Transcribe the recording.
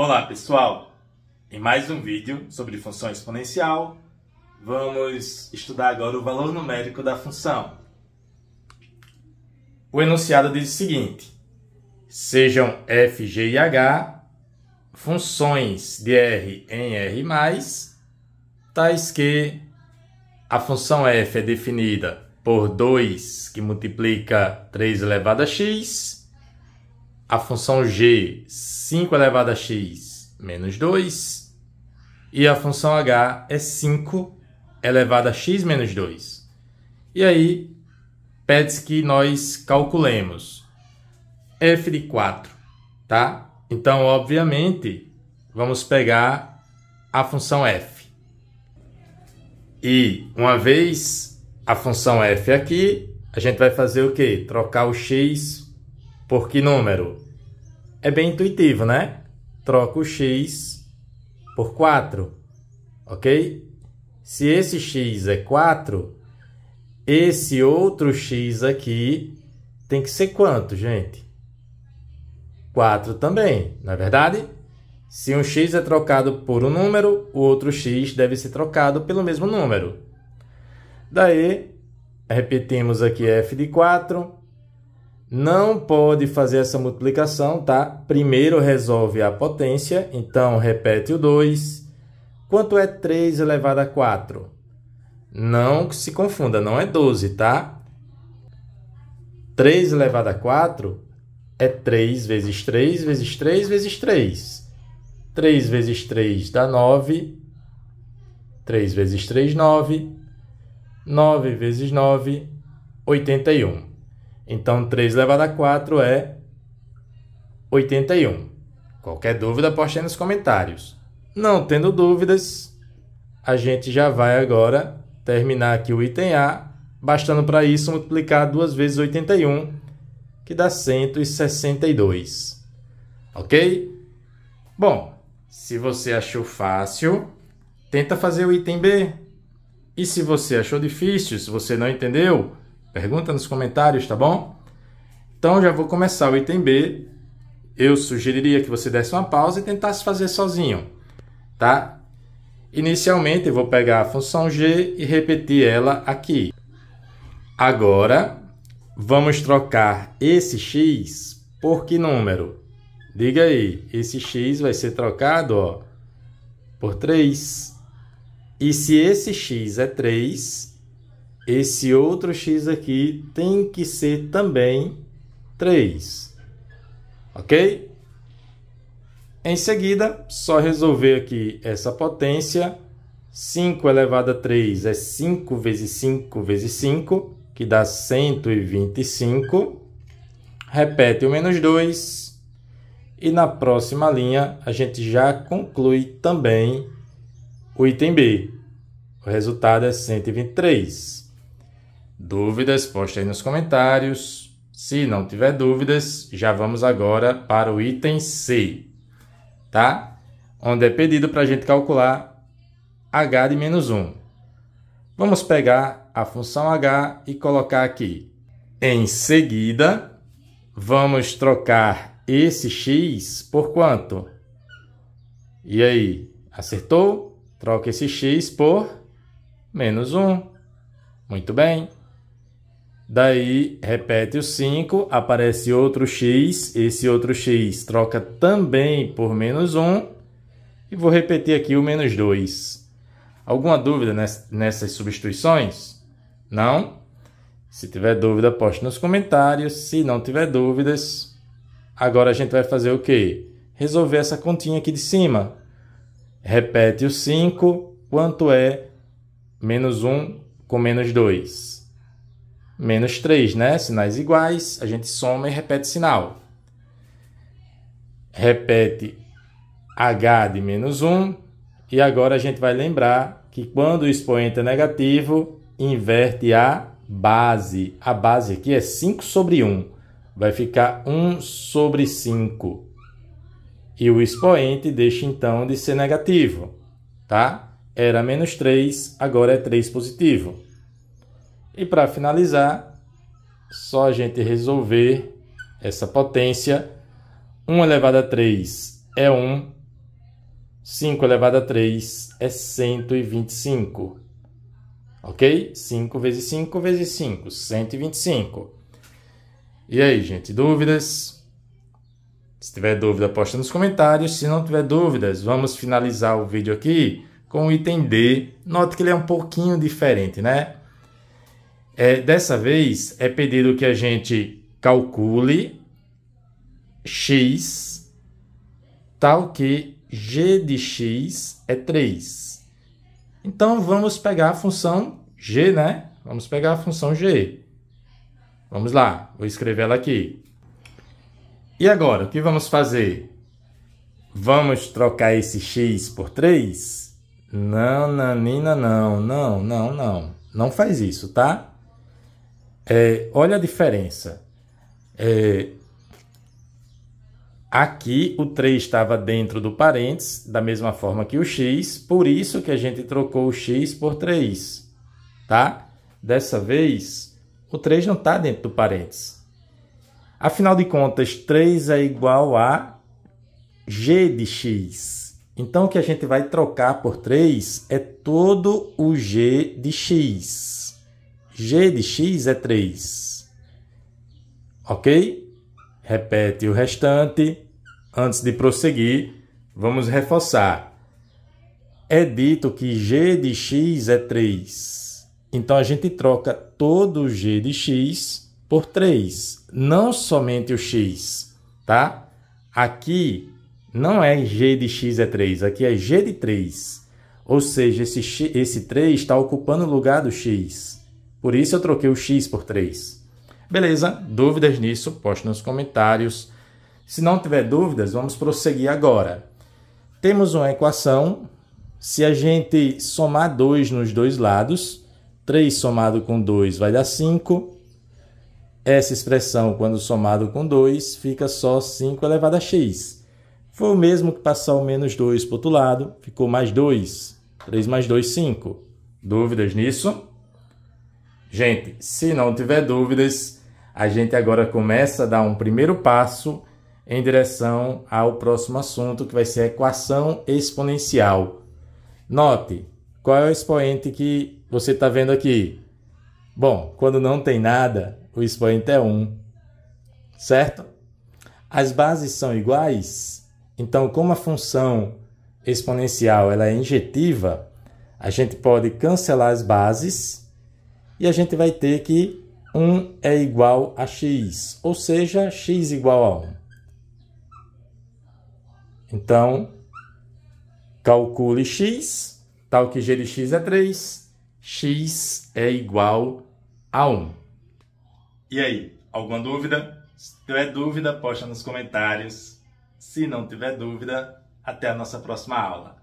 Olá pessoal! Em mais um vídeo sobre função exponencial, vamos estudar agora o valor numérico da função. O enunciado diz o seguinte: sejam f, g e h funções de r em r, tais que a função f é definida por 2 que multiplica 3 elevado a x a função g, 5 elevado a x menos 2, e a função h é 5 elevado a x menos 2. E aí, pede-se que nós calculemos f de 4, tá? Então, obviamente, vamos pegar a função f. E, uma vez a função f aqui, a gente vai fazer o quê? Trocar o x por que número? É bem intuitivo, né? Troca o x por 4, ok? Se esse x é 4, esse outro x aqui tem que ser quanto, gente? 4 também, não é verdade? Se um x é trocado por um número, o outro x deve ser trocado pelo mesmo número. Daí, repetimos aqui f de 4, não pode fazer essa multiplicação, tá? Primeiro resolve a potência, então repete o 2. Quanto é 3 elevado a 4? Não se confunda, não é 12, tá? 3 elevado a 4 é 3 vezes 3 vezes 3 vezes 3. 3 vezes 3 dá 9. 3 vezes 3, 9. 9 vezes 9, 81. Então, 3 elevado a 4 é 81. Qualquer dúvida, poste aí nos comentários. Não tendo dúvidas, a gente já vai agora terminar aqui o item A, bastando para isso multiplicar duas vezes 81, que dá 162. Ok? Bom, se você achou fácil, tenta fazer o item B. E se você achou difícil, se você não entendeu, Pergunta nos comentários, tá bom? Então já vou começar o item B. Eu sugeriria que você desse uma pausa e tentasse fazer sozinho, tá? Inicialmente eu vou pegar a função g e repetir ela aqui. Agora vamos trocar esse x por que número? Diga aí, esse x vai ser trocado ó, por 3. E se esse x é 3, esse outro x aqui tem que ser também 3. Ok? Em seguida, só resolver aqui essa potência. 5 elevado a 3 é 5 vezes 5 vezes 5, que dá 125. Repete o menos 2. E na próxima linha, a gente já conclui também o item B. O resultado é 123 dúvidas, poste aí nos comentários. Se não tiver dúvidas, já vamos agora para o item C, tá? Onde é pedido para a gente calcular h de menos 1. Vamos pegar a função h e colocar aqui. Em seguida, vamos trocar esse x por quanto? E aí, acertou? Troca esse x por menos 1. Muito bem. Daí, repete o 5, aparece outro x, esse outro x troca também por menos 1. E vou repetir aqui o menos 2. Alguma dúvida nessas substituições? Não? Se tiver dúvida, poste nos comentários. Se não tiver dúvidas, agora a gente vai fazer o quê? Resolver essa continha aqui de cima. Repete o 5, quanto é menos 1 com menos 2? menos 3, né? Sinais iguais, a gente soma e repete sinal. Repete h de menos 1. E agora a gente vai lembrar que quando o expoente é negativo, inverte a base. A base aqui é 5 sobre 1. Vai ficar 1 sobre 5. E o expoente deixa então de ser negativo, tá? Era menos 3, agora é 3 positivo. E para finalizar, só a gente resolver essa potência. 1 elevado a 3 é 1, 5 elevado a 3 é 125. Ok? 5 vezes 5 vezes 5, 125. E aí, gente, dúvidas? Se tiver dúvida, posta nos comentários. Se não tiver dúvidas, vamos finalizar o vídeo aqui com o item D. Note que ele é um pouquinho diferente, né? É, dessa vez é pedido que a gente calcule x tal que g de x é 3. Então vamos pegar a função g, né? Vamos pegar a função g. Vamos lá, vou escrever ela aqui. E agora, o que vamos fazer? Vamos trocar esse x por 3? Não, nanina, não, não, não, não. Não faz isso, tá? É, olha a diferença. É, aqui o 3 estava dentro do parênteses, da mesma forma que o x, por isso que a gente trocou o x por 3, tá? Dessa vez, o 3 não está dentro do parênteses. Afinal de contas, 3 é igual a g de x. Então, o que a gente vai trocar por 3 é todo o g de x g de x é 3. Ok? Repete o restante. Antes de prosseguir, vamos reforçar. É dito que g de x é 3. Então a gente troca todo o g de x por 3, não somente o x, tá? Aqui não é g de x é 3, aqui é g de 3. Ou seja, esse, esse 3 está ocupando o lugar do x. Por isso eu troquei o x por 3. Beleza? Dúvidas nisso? Poste nos comentários. Se não tiver dúvidas, vamos prosseguir agora. Temos uma equação. Se a gente somar 2 nos dois lados, 3 somado com 2 vai dar 5. Essa expressão, quando somado com 2, fica só 5 elevado a x. Foi o mesmo que passar o menos 2 para o outro lado, ficou mais 2. 3 mais 2, 5. Dúvidas nisso? Gente, se não tiver dúvidas, a gente agora começa a dar um primeiro passo em direção ao próximo assunto, que vai ser a equação exponencial. Note, qual é o expoente que você está vendo aqui? Bom, quando não tem nada, o expoente é 1, certo? As bases são iguais, então como a função exponencial ela é injetiva, a gente pode cancelar as bases e a gente vai ter que 1 é igual a x, ou seja, x igual a 1. Então, calcule x, tal que g de x é 3, x é igual a 1. E aí, alguma dúvida? Se tiver dúvida, posta nos comentários. Se não tiver dúvida, até a nossa próxima aula.